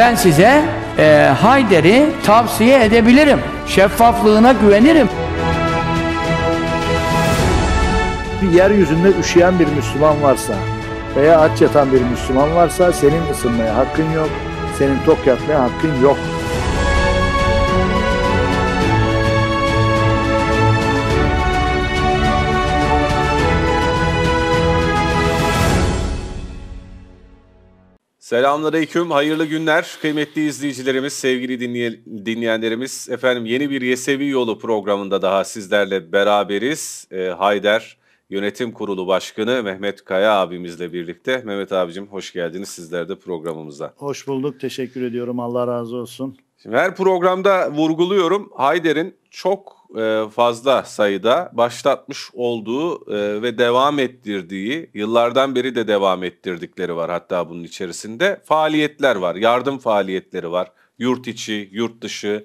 ben size e, Hayder'i tavsiye edebilirim. Şeffaflığına güvenirim. Bir Yeryüzünde üşüyen bir Müslüman varsa veya aç yatan bir Müslüman varsa senin ısınmaya hakkın yok, senin tok yatmaya hakkın yok. Selamünaleyküm, hayırlı günler kıymetli izleyicilerimiz, sevgili dinley dinleyenlerimiz. Efendim yeni bir Yesevi Yolu programında daha sizlerle beraberiz. E, Hayder Yönetim Kurulu Başkanı Mehmet Kaya abimizle birlikte. Mehmet abicim hoş geldiniz sizler de programımıza. Hoş bulduk, teşekkür ediyorum. Allah razı olsun. Şimdi her programda vurguluyorum Hayder'in çok e, fazla sayıda başlatmış olduğu e, ve devam ettirdiği, yıllardan beri de devam ettirdikleri var hatta bunun içerisinde. Faaliyetler var, yardım faaliyetleri var. Yurt içi, yurt dışı.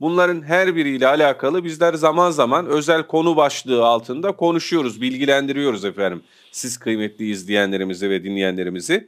Bunların her biriyle alakalı bizler zaman zaman özel konu başlığı altında konuşuyoruz, bilgilendiriyoruz efendim. Siz kıymetli izleyenlerimizi ve dinleyenlerimizi.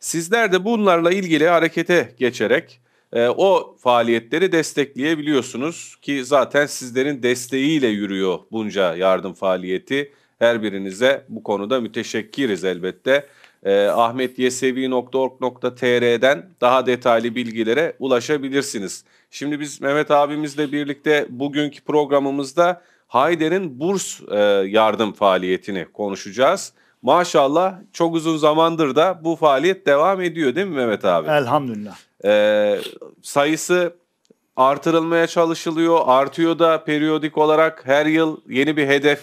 Sizler de bunlarla ilgili harekete geçerek e, o faaliyetleri destekleyebiliyorsunuz ki zaten sizlerin desteğiyle yürüyor bunca yardım faaliyeti. Her birinize bu konuda müteşekkiriz elbette. E, ee, ahmetyesevi.org.tr'den daha detaylı bilgilere ulaşabilirsiniz. Şimdi biz Mehmet abimizle birlikte bugünkü programımızda Hayder'in burs e, yardım faaliyetini konuşacağız. Maşallah çok uzun zamandır da bu faaliyet devam ediyor değil mi Mehmet abi? Elhamdülillah. E, sayısı artırılmaya çalışılıyor. Artıyor da periyodik olarak her yıl yeni bir hedef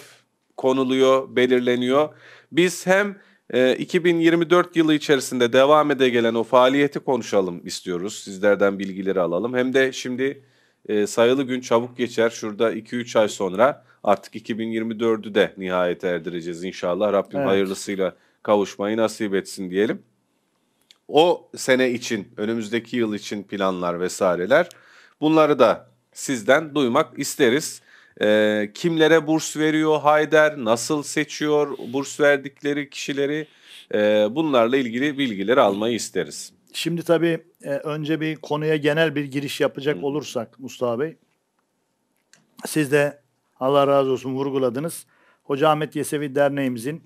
konuluyor, belirleniyor. Biz hem e, 2024 yılı içerisinde devam ede gelen o faaliyeti konuşalım istiyoruz. Sizlerden bilgileri alalım. Hem de şimdi e, sayılı gün çabuk geçer. Şurada 2-3 ay sonra artık 2024'ü de nihayet erdireceğiz inşallah. Rabbim evet. hayırlısıyla kavuşmayı nasip etsin diyelim o sene için, önümüzdeki yıl için planlar vesaireler. Bunları da sizden duymak isteriz. E, kimlere burs veriyor Hayder, nasıl seçiyor burs verdikleri kişileri e, bunlarla ilgili bilgileri almayı isteriz. Şimdi tabii e, önce bir konuya genel bir giriş yapacak olursak Mustafa Bey. Siz de Allah razı olsun vurguladınız. Hoca Ahmet Yesevi Derneğimizin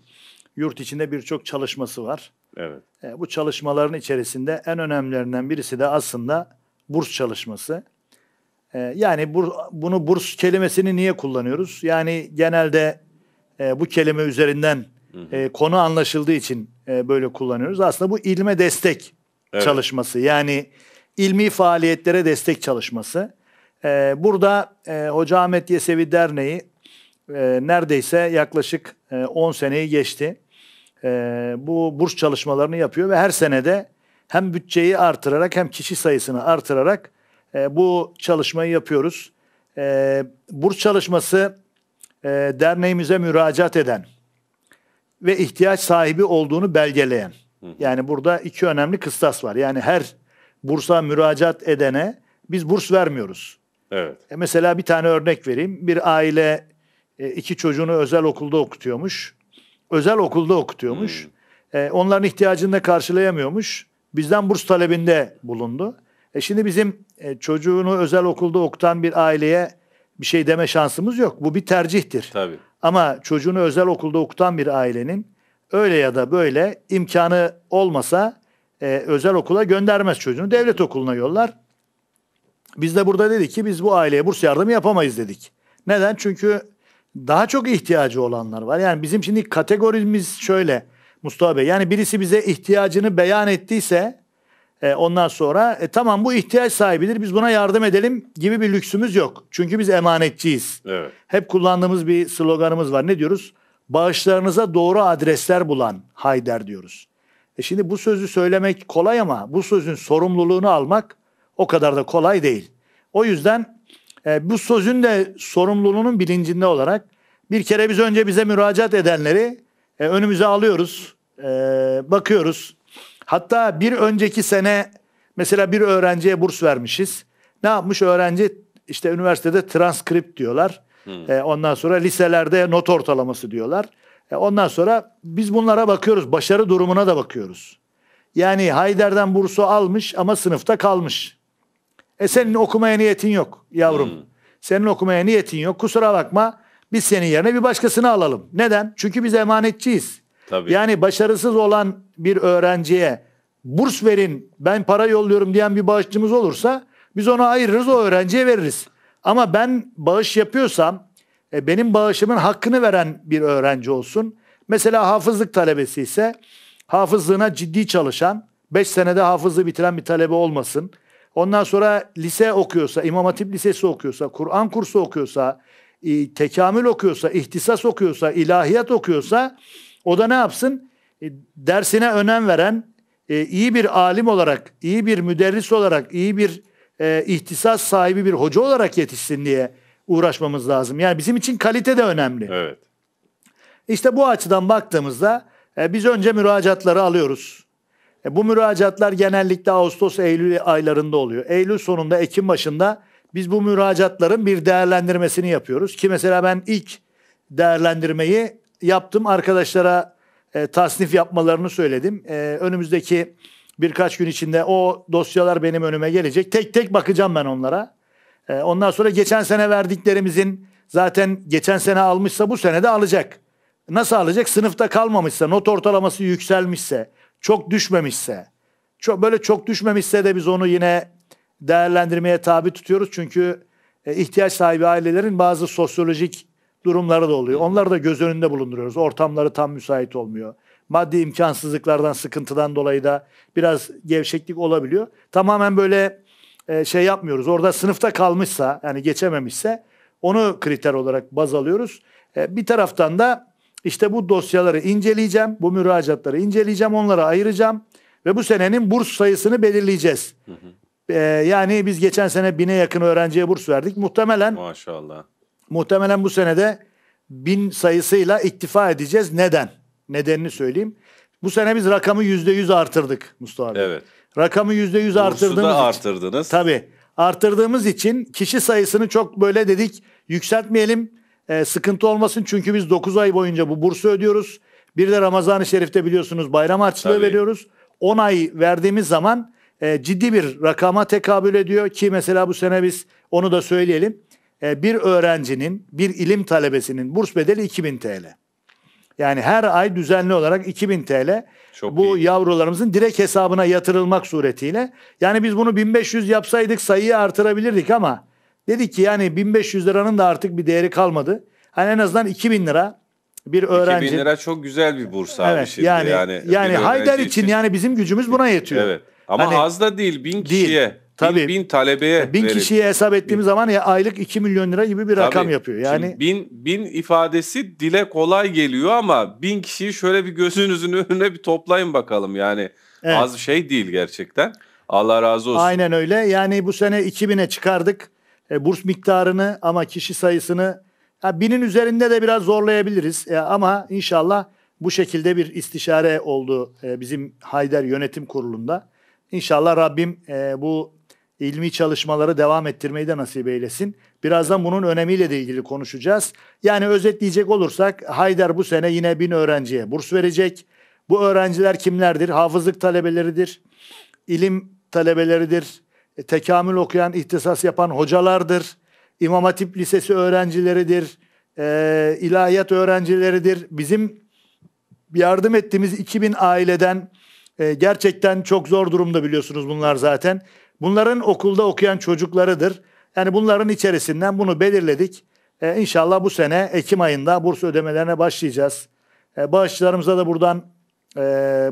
yurt içinde birçok çalışması var. Evet. E, bu çalışmaların içerisinde en önemlilerinden birisi de aslında burs çalışması. E, yani bur, bunu burs kelimesini niye kullanıyoruz? Yani genelde e, bu kelime üzerinden E, konu anlaşıldığı için e, böyle kullanıyoruz. Aslında bu ilme destek evet. çalışması. Yani ilmi faaliyetlere destek çalışması. E, burada e, Hoca Ahmet Yesevi Derneği e, neredeyse yaklaşık e, 10 seneyi geçti e, bu burs çalışmalarını yapıyor ve her senede hem bütçeyi artırarak hem kişi sayısını artırarak e, bu çalışmayı yapıyoruz. E, burs çalışması e, derneğimize müracaat eden ve ihtiyaç sahibi olduğunu belgeleyen. Yani burada iki önemli kıstas var. Yani her bursa müracaat edene biz burs vermiyoruz. Evet. E mesela bir tane örnek vereyim. Bir aile e, iki çocuğunu özel okulda okutuyormuş özel okulda okutuyormuş. Hmm. E, onların ihtiyacını da karşılayamıyormuş. Bizden burs talebinde bulundu. E şimdi bizim e, çocuğunu özel okulda okutan bir aileye bir şey deme şansımız yok. Bu bir tercihtir. Tabii. Ama çocuğunu özel okulda okutan bir ailenin öyle ya da böyle imkanı olmasa e, özel okula göndermez çocuğunu. Devlet okuluna yollar. Biz de burada dedik ki biz bu aileye burs yardımı yapamayız dedik. Neden? Çünkü daha çok ihtiyacı olanlar var. Yani bizim şimdi kategorimiz şöyle Mustafa Bey. Yani birisi bize ihtiyacını beyan ettiyse e, ondan sonra e, tamam bu ihtiyaç sahibidir biz buna yardım edelim gibi bir lüksümüz yok. Çünkü biz emanetçiyiz. Evet. Hep kullandığımız bir sloganımız var. Ne diyoruz? Bağışlarınıza doğru adresler bulan Hayder diyoruz. E şimdi bu sözü söylemek kolay ama bu sözün sorumluluğunu almak o kadar da kolay değil. O yüzden e, bu sözün de sorumluluğunun bilincinde olarak bir kere biz önce bize müracaat edenleri e, önümüze alıyoruz, e, bakıyoruz. Hatta bir önceki sene mesela bir öğrenciye burs vermişiz. Ne yapmış öğrenci? İşte üniversitede transkript diyorlar. Hmm. E, ondan sonra liselerde not ortalaması diyorlar. E, ondan sonra biz bunlara bakıyoruz. Başarı durumuna da bakıyoruz. Yani Hayder'den bursu almış ama sınıfta kalmış. E senin okumaya niyetin yok yavrum. Hmm. Senin okumaya niyetin yok. Kusura bakma biz senin yerine bir başkasını alalım. Neden? Çünkü biz emanetçiyiz. Tabii. Yani başarısız olan bir öğrenciye burs verin ben para yolluyorum diyen bir bağışçımız olursa biz onu ayırırız o öğrenciye veririz. Ama ben bağış yapıyorsam e, benim bağışımın hakkını veren bir öğrenci olsun. Mesela hafızlık talebesi ise hafızlığına ciddi çalışan 5 senede hafızlığı bitiren bir talebe olmasın. Ondan sonra lise okuyorsa, İmam Hatip Lisesi okuyorsa, Kur'an kursu okuyorsa, e, tekamül okuyorsa, ihtisas okuyorsa, ilahiyat okuyorsa o da ne yapsın? E, dersine önem veren, e, iyi bir alim olarak, iyi bir müderris olarak, iyi bir e, ihtisas sahibi bir hoca olarak yetişsin diye uğraşmamız lazım. Yani bizim için kalite de önemli. Evet. İşte bu açıdan baktığımızda biz önce müracaatları alıyoruz. E, bu müracaatlar genellikle Ağustos, Eylül aylarında oluyor. Eylül sonunda, Ekim başında biz bu müracaatların bir değerlendirmesini yapıyoruz. Ki mesela ben ilk değerlendirmeyi yaptım. Arkadaşlara e, tasnif yapmalarını söyledim. E, önümüzdeki birkaç gün içinde o dosyalar benim önüme gelecek. Tek tek bakacağım ben onlara. E, ondan sonra geçen sene verdiklerimizin zaten geçen sene almışsa bu sene de alacak. Nasıl alacak? Sınıfta kalmamışsa, not ortalaması yükselmişse, çok düşmemişse çok böyle çok düşmemişse de biz onu yine değerlendirmeye tabi tutuyoruz. Çünkü e, ihtiyaç sahibi ailelerin bazı sosyolojik durumları da oluyor. Onları da göz önünde bulunduruyoruz. Ortamları tam müsait olmuyor. Maddi imkansızlıklardan, sıkıntıdan dolayı da biraz gevşeklik olabiliyor. Tamamen böyle e, şey yapmıyoruz. Orada sınıfta kalmışsa, yani geçememişse onu kriter olarak baz alıyoruz. E, bir taraftan da işte bu dosyaları inceleyeceğim, bu müracaatları inceleyeceğim, onlara ayıracağım ve bu senenin burs sayısını belirleyeceğiz. Hı hı. Ee, yani biz geçen sene bine yakın öğrenciye burs verdik. Muhtemelen Maşallah. Muhtemelen bu senede bin sayısıyla iktifa edeceğiz. Neden? Nedenini söyleyeyim. Bu sene biz rakamı yüzde yüz artırdık Mustafa abi. Evet. Rakamı yüzde yüz artırdığımız da artırdınız. Için, tabii. Artırdığımız için kişi sayısını çok böyle dedik yükseltmeyelim e, sıkıntı olmasın. Çünkü biz 9 ay boyunca bu bursu ödüyoruz. Bir de Ramazan-ı Şerif'te biliyorsunuz bayram harçlığı Tabii. veriyoruz. 10 ay verdiğimiz zaman e, ciddi bir rakama tekabül ediyor ki mesela bu sene biz onu da söyleyelim. E, bir öğrencinin, bir ilim talebesinin burs bedeli 2000 TL. Yani her ay düzenli olarak 2000 TL Çok bu iyi. yavrularımızın direkt hesabına yatırılmak suretiyle. Yani biz bunu 1500 yapsaydık sayıyı artırabilirdik ama Dedi ki yani 1500 liranın da artık bir değeri kalmadı. Hani en azından 2000 lira bir öğrenci. 2000 lira çok güzel bir burs abi evet, şimdi yani. Yani, yani Haydar için, için yani bizim gücümüz buna yetiyor. Evet. Ama hani, az da değil bin kişiye. Değil. Tabii. Bin, e, bin talebeye Bin verin. kişiye hesap ettiğimiz bin. zaman ya aylık 2 milyon lira gibi bir Tabii. rakam yapıyor. Yani Şimdi bin, bin ifadesi dile kolay geliyor ama bin kişiyi şöyle bir gözünüzün önüne bir toplayın bakalım. Yani evet. az şey değil gerçekten. Allah razı olsun. Aynen öyle. Yani bu sene 2000'e çıkardık e, burs miktarını ama kişi sayısını ya binin üzerinde de biraz zorlayabiliriz. E, ama inşallah bu şekilde bir istişare oldu e, bizim Hayder Yönetim Kurulu'nda. İnşallah Rabbim e, bu ilmi çalışmaları devam ettirmeyi de nasip eylesin. Birazdan bunun önemiyle de ilgili konuşacağız. Yani özetleyecek olursak Haydar bu sene yine bin öğrenciye burs verecek. Bu öğrenciler kimlerdir? Hafızlık talebeleridir, ilim talebeleridir, e, tekamül okuyan, ihtisas yapan hocalardır. İmam Hatip Lisesi öğrencileridir. E, ilahiyat öğrencileridir. Bizim yardım ettiğimiz 2000 aileden e, gerçekten çok zor durumda biliyorsunuz bunlar zaten. Bunların okulda okuyan çocuklarıdır. Yani bunların içerisinden bunu belirledik. E, inşallah bu sene Ekim ayında burs ödemelerine başlayacağız. E, bağışçılarımıza da buradan e,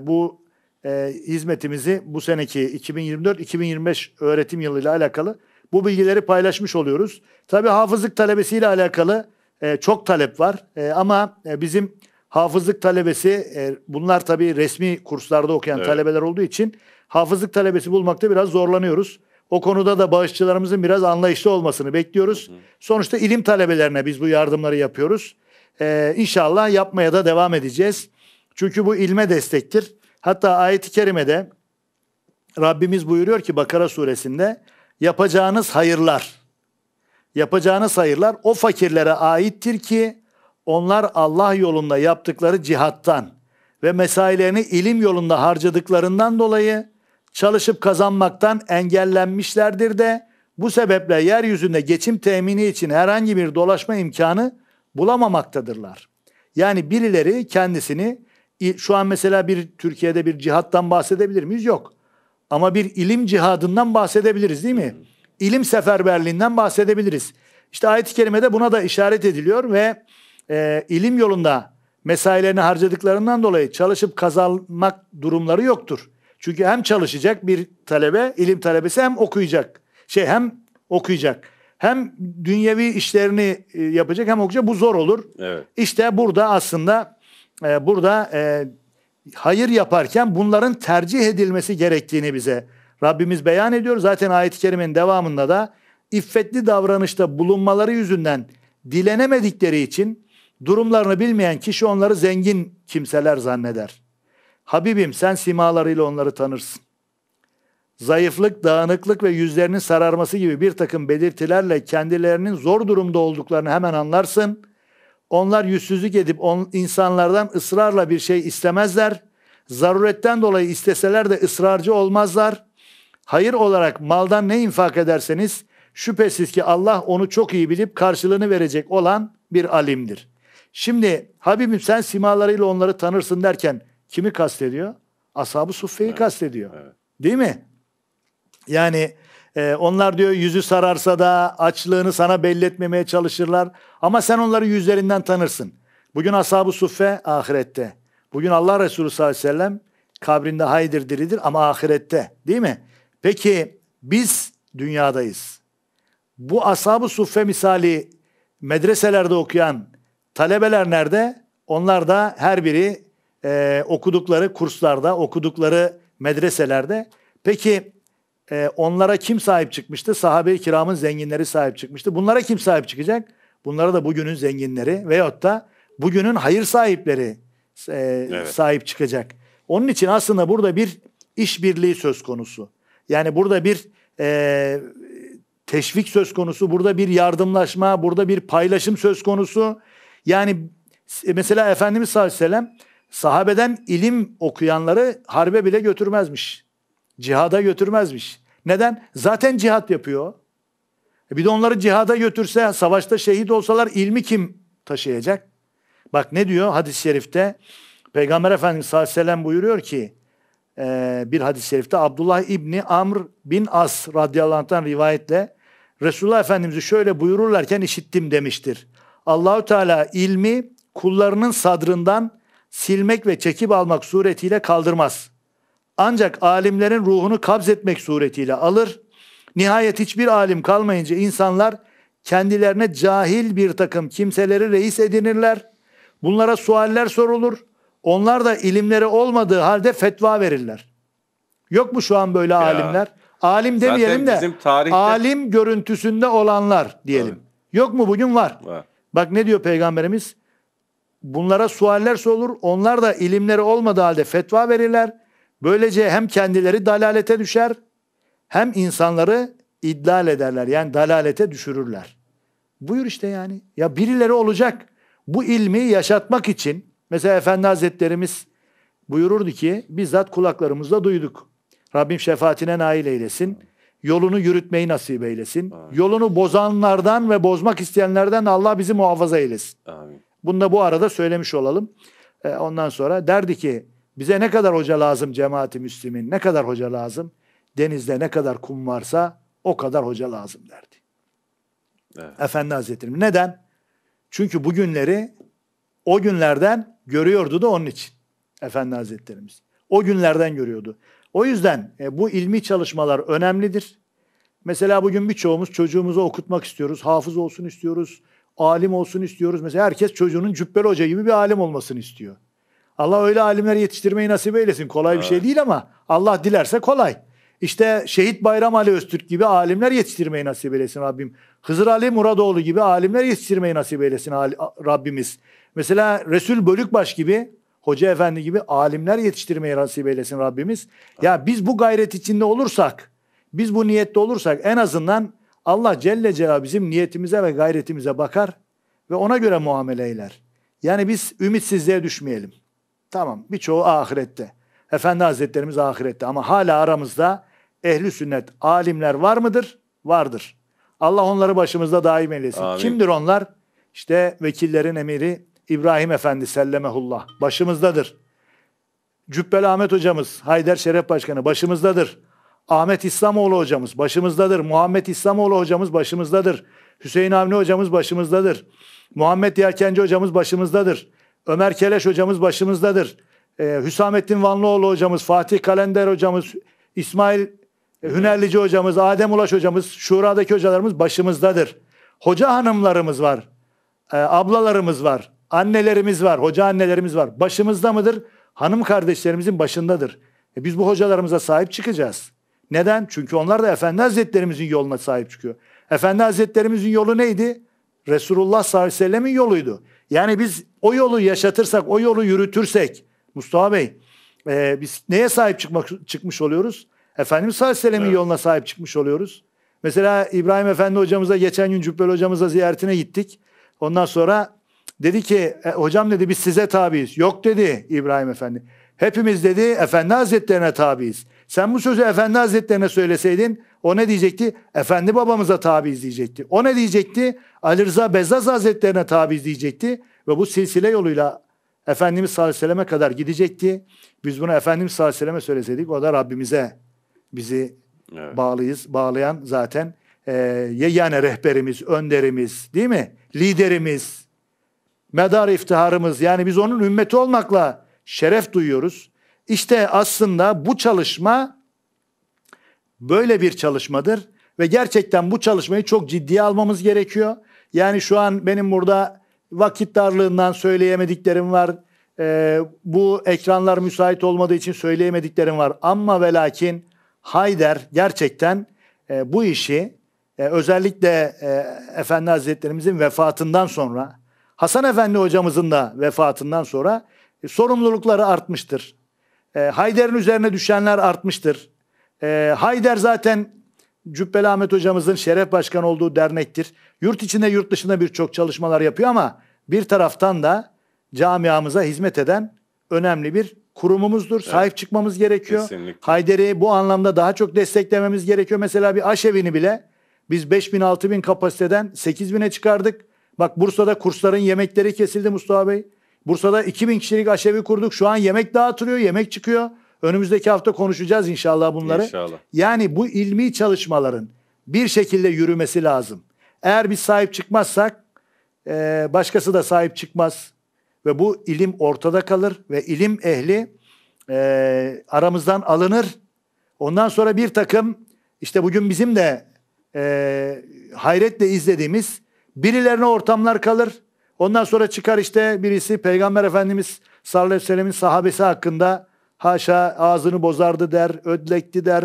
bu e, hizmetimizi bu seneki 2024-2025 öğretim yılıyla alakalı bu bilgileri paylaşmış oluyoruz. Tabii hafızlık talebesiyle alakalı e, çok talep var e, ama e, bizim hafızlık talebesi e, bunlar tabii resmi kurslarda okuyan evet. talebeler olduğu için hafızlık talebesi bulmakta biraz zorlanıyoruz. O konuda da bağışçılarımızın biraz anlayışlı olmasını bekliyoruz. Hı. Sonuçta ilim talebelerine biz bu yardımları yapıyoruz. Ee, inşallah yapmaya da devam edeceğiz. Çünkü bu ilme destektir. Hatta ayet-i kerimede Rabbimiz buyuruyor ki Bakara suresinde yapacağınız hayırlar yapacağınız hayırlar o fakirlere aittir ki onlar Allah yolunda yaptıkları cihattan ve mesailerini ilim yolunda harcadıklarından dolayı çalışıp kazanmaktan engellenmişlerdir de bu sebeple yeryüzünde geçim temini için herhangi bir dolaşma imkanı bulamamaktadırlar. Yani birileri kendisini şu an mesela bir Türkiye'de bir cihattan bahsedebilir miyiz? Yok. Ama bir ilim cihadından bahsedebiliriz değil mi? Hmm. İlim seferberliğinden bahsedebiliriz. İşte ayet-i kerimede buna da işaret ediliyor ve e, ilim yolunda mesailerini harcadıklarından dolayı çalışıp kazanmak durumları yoktur. Çünkü hem çalışacak bir talebe, ilim talebesi hem okuyacak. Şey hem okuyacak. Hem dünyevi işlerini e, yapacak hem okuyacak. Bu zor olur. Evet. İşte burada aslında e, burada e, hayır yaparken bunların tercih edilmesi gerektiğini bize Rabbimiz beyan ediyor. Zaten ayet-i kerimenin devamında da iffetli davranışta bulunmaları yüzünden dilenemedikleri için durumlarını bilmeyen kişi onları zengin kimseler zanneder. Habibim sen simalarıyla onları tanırsın. Zayıflık, dağınıklık ve yüzlerinin sararması gibi bir takım belirtilerle kendilerinin zor durumda olduklarını hemen anlarsın. Onlar yüzsüzlük edip on, insanlardan ısrarla bir şey istemezler. Zaruretten dolayı isteseler de ısrarcı olmazlar. Hayır olarak maldan ne infak ederseniz şüphesiz ki Allah onu çok iyi bilip karşılığını verecek olan bir alimdir. Şimdi Habibim sen simalarıyla onları tanırsın derken kimi kastediyor? Ashab-ı Suffe'yi evet, kastediyor. Evet. Değil mi? Yani ee, onlar diyor yüzü sararsa da açlığını sana belli etmemeye çalışırlar. Ama sen onları yüzlerinden tanırsın. Bugün ashab-ı suffe ahirette. Bugün Allah Resulü sallallahu aleyhi ve sellem kabrinde haydir diridir ama ahirette değil mi? Peki biz dünyadayız. Bu ashab-ı suffe misali medreselerde okuyan talebeler nerede? Onlar da her biri e, okudukları kurslarda, okudukları medreselerde. Peki e, onlara kim sahip çıkmıştı? Sahabe-i kiramın zenginleri sahip çıkmıştı. Bunlara kim sahip çıkacak? Bunlara da bugünün zenginleri veyahut da bugünün hayır sahipleri e, evet. sahip çıkacak. Onun için aslında burada bir işbirliği söz konusu. Yani burada bir e, teşvik söz konusu, burada bir yardımlaşma, burada bir paylaşım söz konusu. Yani e, mesela Efendimiz sallallahu aleyhi ve sellem sahabeden ilim okuyanları harbe bile götürmezmiş. Cihada götürmezmiş. Neden? Zaten cihat yapıyor. E bir de onları cihada götürse, savaşta şehit olsalar ilmi kim taşıyacak? Bak ne diyor hadis-i şerifte? Peygamber Efendimiz sallallahu aleyhi ve sellem buyuruyor ki e, bir hadis-i şerifte Abdullah İbni Amr bin As radıyallahu anh'tan rivayetle Resulullah Efendimiz'i şöyle buyururlarken işittim demiştir. Allahü Teala ilmi kullarının sadrından silmek ve çekip almak suretiyle kaldırmaz. Ancak alimlerin ruhunu kabz etmek suretiyle alır. Nihayet hiçbir alim kalmayınca insanlar kendilerine cahil bir takım kimseleri reis edinirler. Bunlara sualler sorulur. Onlar da ilimleri olmadığı halde fetva verirler. Yok mu şu an böyle ya. alimler? Alim demeyelim Zaten de tarihte... alim görüntüsünde olanlar diyelim. Evet. Yok mu bugün var. var. Bak ne diyor peygamberimiz? Bunlara sualler sorulur. Onlar da ilimleri olmadığı halde fetva verirler. Böylece hem kendileri dalalete düşer hem insanları idlal ederler. Yani dalalete düşürürler. Buyur işte yani. Ya birileri olacak. Bu ilmi yaşatmak için mesela Efendi Hazretlerimiz buyururdu ki bizzat kulaklarımızda duyduk. Rabbim şefaatine nail eylesin. Yolunu yürütmeyi nasip eylesin. Amin. Yolunu bozanlardan ve bozmak isteyenlerden Allah bizi muhafaza eylesin. Amin. Bunu da bu arada söylemiş olalım. E, ondan sonra derdi ki bize ne kadar hoca lazım cemaati Müslümin? Ne kadar hoca lazım? Denizde ne kadar kum varsa o kadar hoca lazım derdi. Evet. Efendi Hazretleri. Neden? Çünkü bugünleri o günlerden görüyordu da onun için. Efendi Hazretlerimiz. O günlerden görüyordu. O yüzden e, bu ilmi çalışmalar önemlidir. Mesela bugün birçoğumuz çocuğumuzu okutmak istiyoruz. Hafız olsun istiyoruz. Alim olsun istiyoruz. Mesela herkes çocuğunun cübbeli hoca gibi bir alim olmasını istiyor. Allah öyle alimler yetiştirmeyi nasip eylesin. Kolay evet. bir şey değil ama Allah dilerse kolay. İşte Şehit Bayram Ali Öztürk gibi alimler yetiştirmeyi nasip eylesin Rabbim. Hızır Ali Muradoğlu gibi alimler yetiştirmeyi nasip eylesin Rabbimiz. Mesela Resul Bölükbaş gibi, Hoca Efendi gibi alimler yetiştirmeyi nasip eylesin Rabbimiz. Ya biz bu gayret içinde olursak, biz bu niyette olursak en azından Allah Celle Celal bizim niyetimize ve gayretimize bakar ve ona göre muamele eyler. Yani biz ümitsizliğe düşmeyelim. Tamam birçoğu ahirette. Efendi Hazretlerimiz ahirette ama hala aramızda ehli sünnet alimler var mıdır? Vardır. Allah onları başımızda daim eylesin. Amin. Kimdir onlar? İşte vekillerin emiri İbrahim Efendi sellemehullah başımızdadır. Cübbeli Ahmet hocamız, Haydar Şeref Başkanı başımızdadır. Ahmet İslamoğlu hocamız başımızdadır. Muhammed İslamoğlu hocamız başımızdadır. Hüseyin Avni hocamız başımızdadır. Muhammed Yerkenci hocamız başımızdadır. Ömer Keleş hocamız başımızdadır. Ee, Hüsamettin Vanlıoğlu hocamız, Fatih Kalender hocamız, İsmail Hünerlici hocamız, Adem Ulaş hocamız, Şura'daki hocalarımız başımızdadır. Hoca hanımlarımız var, e, ablalarımız var, annelerimiz var, hoca annelerimiz var. Başımızda mıdır? Hanım kardeşlerimizin başındadır. E biz bu hocalarımıza sahip çıkacağız. Neden? Çünkü onlar da Efendi Hazretlerimizin yoluna sahip çıkıyor. Efendi Hazretlerimizin yolu neydi? Resulullah sallallahu aleyhi ve sellemin yoluydu. Yani biz o yolu yaşatırsak, o yolu yürütürsek Mustafa Bey e, biz neye sahip çıkmak çıkmış oluyoruz? Efendimiz Aleyhisselam'ın evet. yoluna sahip çıkmış oluyoruz. Mesela İbrahim Efendi hocamıza geçen gün Cübbeli hocamıza ziyaretine gittik. Ondan sonra dedi ki e, hocam dedi biz size tabiiz. Yok dedi İbrahim Efendi. Hepimiz dedi Efendi Hazretlerine tabiiz. Sen bu sözü Efendi Hazretlerine söyleseydin o ne diyecekti? Efendi babamıza tabiiz diyecekti. O ne diyecekti? Ali Rıza Bezzaz Hazretlerine tabiiz diyecekti. Ve bu silsile yoluyla Efendimiz sallallahu aleyhi ve selleme kadar gidecekti. Biz bunu Efendimiz sallallahu aleyhi ve selleme söyleseydik o da Rabbimize bizi evet. bağlıyız. Bağlayan zaten e, yani rehberimiz, önderimiz değil mi? Liderimiz, medar iftiharımız yani biz onun ümmeti olmakla şeref duyuyoruz. İşte aslında bu çalışma böyle bir çalışmadır ve gerçekten bu çalışmayı çok ciddiye almamız gerekiyor. Yani şu an benim burada Vakit darlığından söyleyemediklerim var. E, bu ekranlar müsait olmadığı için söyleyemediklerim var. Ama ve lakin Hayder gerçekten e, bu işi e, özellikle e, Efendi Hazretlerimizin vefatından sonra Hasan Efendi hocamızın da vefatından sonra e, sorumlulukları artmıştır. E, Hayder'in üzerine düşenler artmıştır. E, Hayder zaten Cübbeli Ahmet hocamızın şeref başkanı olduğu dernektir. Yurt içinde yurt dışında birçok çalışmalar yapıyor ama bir taraftan da camiamıza hizmet eden önemli bir kurumumuzdur. Evet. Sahip çıkmamız gerekiyor. Kesinlikle. Hayder'i bu anlamda daha çok desteklememiz gerekiyor. Mesela bir aşevini bile biz 5 bin 6 bin kapasiteden 8 bine çıkardık. Bak Bursa'da kursların yemekleri kesildi Mustafa Bey. Bursa'da 2000 kişilik aşevi kurduk. Şu an yemek dağıtılıyor, yemek çıkıyor. Önümüzdeki hafta konuşacağız inşallah bunları. İnşallah. Yani bu ilmi çalışmaların bir şekilde yürümesi lazım. Eğer biz sahip çıkmazsak e, başkası da sahip çıkmaz ve bu ilim ortada kalır ve ilim ehli e, aramızdan alınır. Ondan sonra bir takım işte bugün bizim de e, hayretle izlediğimiz birilerine ortamlar kalır. Ondan sonra çıkar işte birisi Peygamber Efendimiz sallallahu aleyhi ve sellemin sahabesi hakkında haşa ağzını bozardı der, ödlekti der.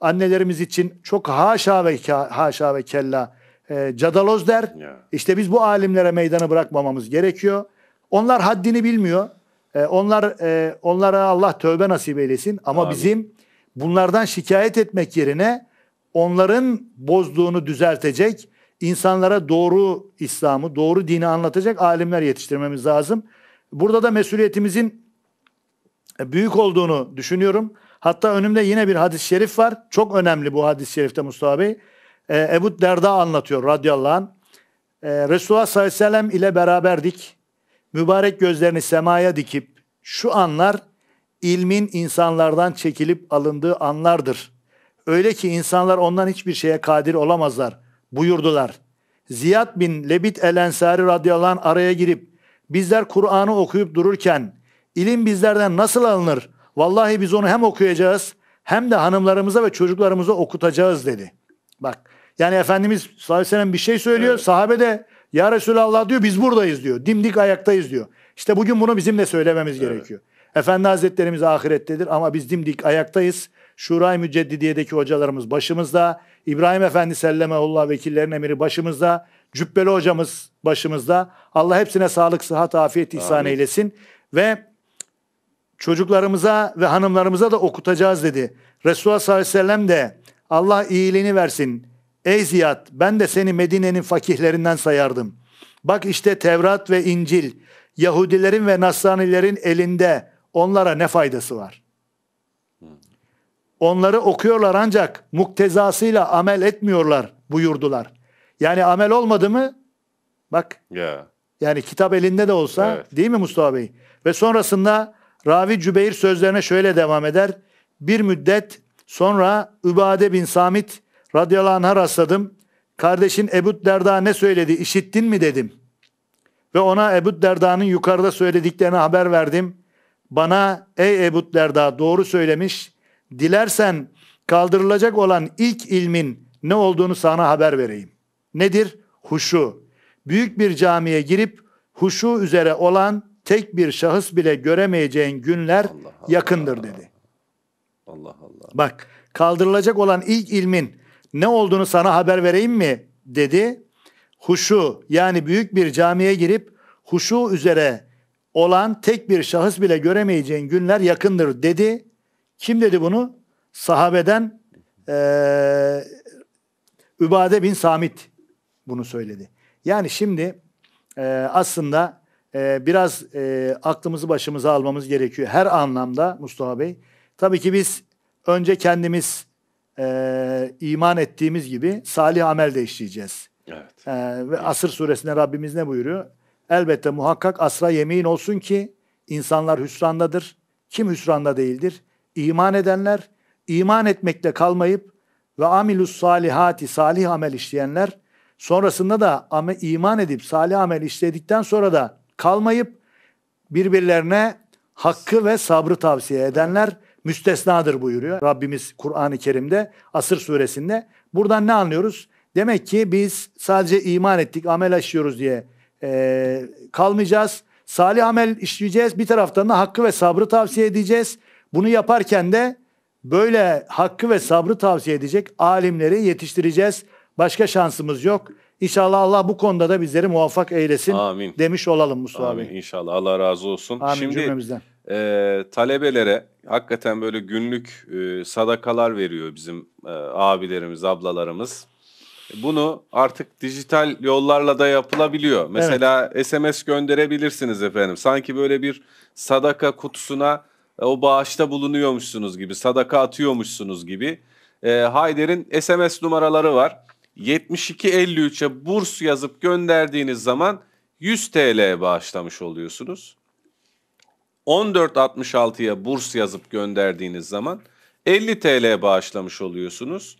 Annelerimiz için çok haşa ve haşa ve kella e, cadaloz der. Yeah. İşte biz bu alimlere meydanı bırakmamamız gerekiyor. Onlar haddini bilmiyor. E, onlar e, onlara Allah tövbe nasip eylesin ama Abi. bizim bunlardan şikayet etmek yerine onların bozduğunu düzeltecek, insanlara doğru İslam'ı, doğru dini anlatacak alimler yetiştirmemiz lazım. Burada da mesuliyetimizin e, büyük olduğunu düşünüyorum. Hatta önümde yine bir hadis-i şerif var. Çok önemli bu hadis-i şerifte Mustafa Bey e, Ebu Derda anlatıyor radıyallahu anh. E, Resulullah sallallahu aleyhi ve sellem ile beraberdik. Mübarek gözlerini semaya dikip şu anlar ilmin insanlardan çekilip alındığı anlardır. Öyle ki insanlar ondan hiçbir şeye kadir olamazlar buyurdular. Ziyad bin Lebit el Ensari radıyallahu anh araya girip bizler Kur'an'ı okuyup dururken ilim bizlerden nasıl alınır? Vallahi biz onu hem okuyacağız hem de hanımlarımıza ve çocuklarımıza okutacağız dedi. Bak yani Efendimiz sallallahu aleyhi ve sellem bir şey söylüyor. Evet. Sahabe de ya Resulallah diyor biz buradayız diyor. Dimdik ayaktayız diyor. İşte bugün bunu bizim de söylememiz evet. gerekiyor. Efendi Hazretlerimiz ahirettedir ama biz dimdik ayaktayız. Şuray Müceddidiye'deki hocalarımız başımızda. İbrahim Efendi Sellemehullah vekillerin emiri başımızda. Cübbeli hocamız başımızda. Allah hepsine sağlık, sıhhat, afiyet ihsan Amin. eylesin. Ve çocuklarımıza ve hanımlarımıza da okutacağız dedi. Resulullah sallallahu aleyhi ve sellem de Allah iyiliğini versin Ey Ziyad ben de seni Medine'nin fakihlerinden sayardım. Bak işte Tevrat ve İncil Yahudilerin ve Nasranilerin elinde onlara ne faydası var? Onları okuyorlar ancak muktezasıyla amel etmiyorlar buyurdular. Yani amel olmadı mı? Bak. Yeah. Yani kitap elinde de olsa evet. değil mi Mustafa Bey? Ve sonrasında Ravi Cübeyr sözlerine şöyle devam eder. Bir müddet sonra Übade bin Samit radıyallahu anh'a rastladım. Kardeşin Ebu Derda ne söyledi işittin mi dedim. Ve ona Ebu Derda'nın yukarıda söylediklerini haber verdim. Bana ey Ebu Derda doğru söylemiş. Dilersen kaldırılacak olan ilk ilmin ne olduğunu sana haber vereyim. Nedir? Huşu. Büyük bir camiye girip huşu üzere olan tek bir şahıs bile göremeyeceğin günler Allah Allah yakındır dedi. Allah Allah. Bak kaldırılacak olan ilk ilmin ne olduğunu sana haber vereyim mi dedi. Huşu yani büyük bir camiye girip huşu üzere olan tek bir şahıs bile göremeyeceğin günler yakındır dedi. Kim dedi bunu? Sahabeden ee, Übade bin Samit bunu söyledi. Yani şimdi e, aslında e, biraz e, aklımızı başımıza almamız gerekiyor. Her anlamda Mustafa Bey. Tabii ki biz önce kendimiz e, iman ettiğimiz gibi salih amel de işleyeceğiz. Evet. E, ve Asır suresinde Rabbimiz ne buyuruyor? Elbette muhakkak asra yemin olsun ki insanlar hüsrandadır. Kim hüsranda değildir? İman edenler, iman etmekle kalmayıp ve amilus salihati salih amel işleyenler sonrasında da iman edip salih amel işledikten sonra da kalmayıp birbirlerine hakkı ve sabrı tavsiye edenler müstesnadır buyuruyor Rabbimiz Kur'an-ı Kerim'de Asır suresinde. Buradan ne anlıyoruz? Demek ki biz sadece iman ettik, amel işliyoruz diye e, kalmayacağız. Salih amel işleyeceğiz. Bir taraftan da hakkı ve sabrı tavsiye edeceğiz. Bunu yaparken de böyle hakkı ve sabrı tavsiye edecek alimleri yetiştireceğiz. Başka şansımız yok. İnşallah Allah bu konuda da bizleri muvaffak eylesin Amin. demiş olalım Mustafa Amin. Bey. İnşallah Allah razı olsun. Amin Şimdi, cümlemizden e, talebelere hakikaten böyle günlük e, sadakalar veriyor bizim e, abilerimiz, ablalarımız. Bunu artık dijital yollarla da yapılabiliyor. Mesela evet. SMS gönderebilirsiniz efendim. Sanki böyle bir sadaka kutusuna e, o bağışta bulunuyormuşsunuz gibi, sadaka atıyormuşsunuz gibi. E, Hayder'in SMS numaraları var. 7253'e burs yazıp gönderdiğiniz zaman 100 TL bağışlamış oluyorsunuz. 14.66'ya burs yazıp gönderdiğiniz zaman 50 TL bağışlamış oluyorsunuz.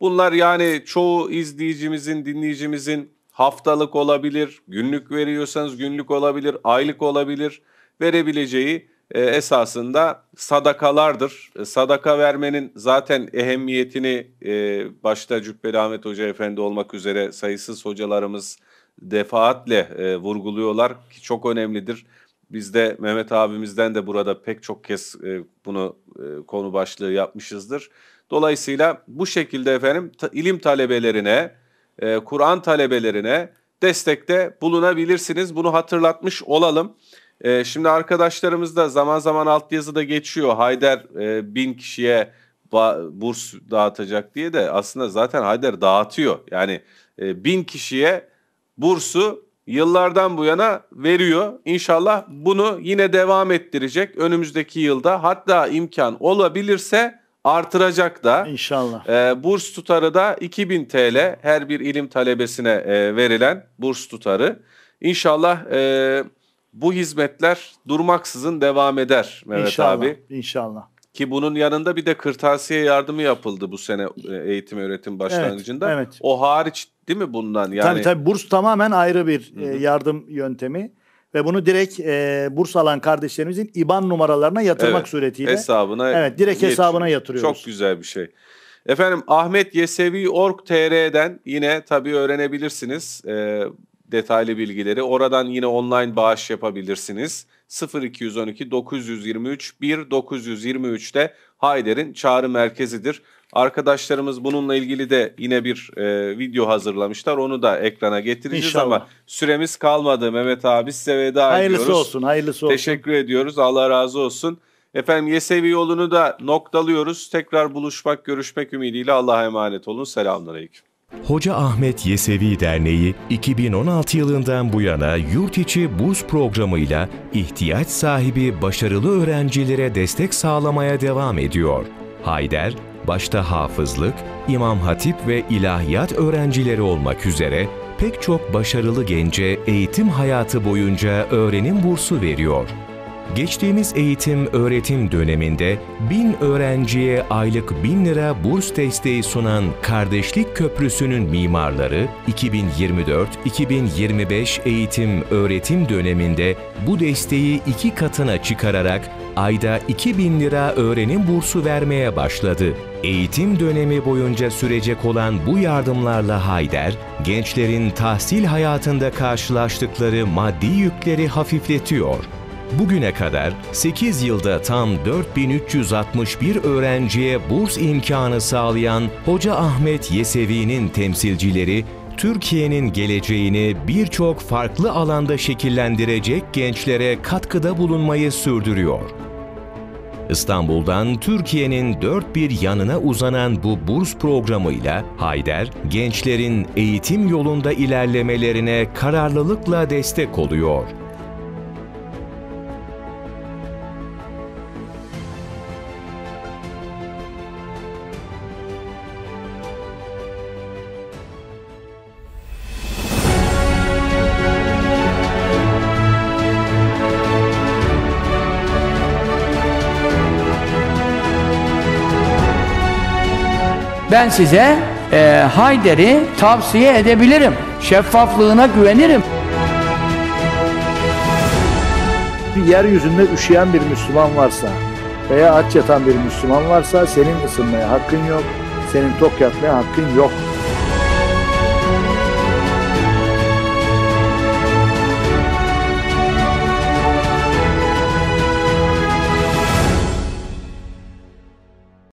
Bunlar yani çoğu izleyicimizin, dinleyicimizin haftalık olabilir, günlük veriyorsanız günlük olabilir, aylık olabilir verebileceği e, esasında sadakalardır. E, sadaka vermenin zaten ehemmiyetini e, başta Cübbeli Ahmet Hoca Efendi olmak üzere sayısız hocalarımız defaatle e, vurguluyorlar ki çok önemlidir. Biz de Mehmet abimizden de burada pek çok kez e, bunu e, konu başlığı yapmışızdır. Dolayısıyla bu şekilde efendim ta, ilim talebelerine, e, Kur'an talebelerine destekte bulunabilirsiniz. Bunu hatırlatmış olalım. E, şimdi arkadaşlarımız da zaman zaman altyazıda geçiyor. Hayder e, bin kişiye burs dağıtacak diye de aslında zaten Hayder dağıtıyor. Yani e, bin kişiye bursu yıllardan bu yana veriyor. İnşallah bunu yine devam ettirecek önümüzdeki yılda. Hatta imkan olabilirse artıracak da. İnşallah. E, burs tutarı da 2000 TL her bir ilim talebesine e, verilen burs tutarı. İnşallah e, bu hizmetler durmaksızın devam eder Mehmet inşallah, abi. İnşallah. Ki bunun yanında bir de kırtasiye yardımı yapıldı bu sene e, eğitim öğretim başlangıcında. Evet, evet. O hariç değil mi bundan? Yani... Tabii tabii burs tamamen ayrı bir e, hı yardım yöntemi ve bunu direkt e, burs alan kardeşlerimizin IBAN numaralarına yatırmak evet, suretiyle hesabına Evet, direkt yet- hesabına yatırıyoruz. Çok güzel bir şey. Efendim Ahmet Yesevi Org.tr'den yine tabii öğrenebilirsiniz e, detaylı bilgileri. Oradan yine online bağış yapabilirsiniz. 0212 923 1923'te Hayder'in çağrı merkezidir. Arkadaşlarımız bununla ilgili de yine bir e, video hazırlamışlar. Onu da ekrana getireceğiz İnşallah. ama süremiz kalmadı Mehmet abi. Size veda hayırlısı ediyoruz. Hayırlısı olsun, hayırlısı olsun. Teşekkür ediyoruz. Allah razı olsun. Efendim Yesevi yolunu da noktalıyoruz. Tekrar buluşmak, görüşmek ümidiyle Allah'a emanet olun. Selamünaleyküm. Hoca Ahmet Yesevi Derneği 2016 yılından bu yana yurt içi burs programıyla ihtiyaç sahibi başarılı öğrencilere destek sağlamaya devam ediyor. Hayder, başta hafızlık, imam hatip ve ilahiyat öğrencileri olmak üzere pek çok başarılı gence eğitim hayatı boyunca öğrenim bursu veriyor. Geçtiğimiz eğitim öğretim döneminde bin öğrenciye aylık bin lira burs desteği sunan Kardeşlik Köprüsü'nün mimarları 2024-2025 eğitim öğretim döneminde bu desteği iki katına çıkararak ayda 2000 lira öğrenim bursu vermeye başladı. Eğitim dönemi boyunca sürecek olan bu yardımlarla Hayder, gençlerin tahsil hayatında karşılaştıkları maddi yükleri hafifletiyor Bugüne kadar 8 yılda tam 4361 öğrenciye burs imkanı sağlayan Hoca Ahmet Yesevi'nin temsilcileri Türkiye'nin geleceğini birçok farklı alanda şekillendirecek gençlere katkıda bulunmayı sürdürüyor. İstanbul'dan Türkiye'nin dört bir yanına uzanan bu burs programıyla Hayder, gençlerin eğitim yolunda ilerlemelerine kararlılıkla destek oluyor. ben size e, Hayder'i tavsiye edebilirim. Şeffaflığına güvenirim. Yeryüzünde üşüyen bir Müslüman varsa veya aç yatan bir Müslüman varsa senin ısınmaya hakkın yok, senin tok yatmaya hakkın yok.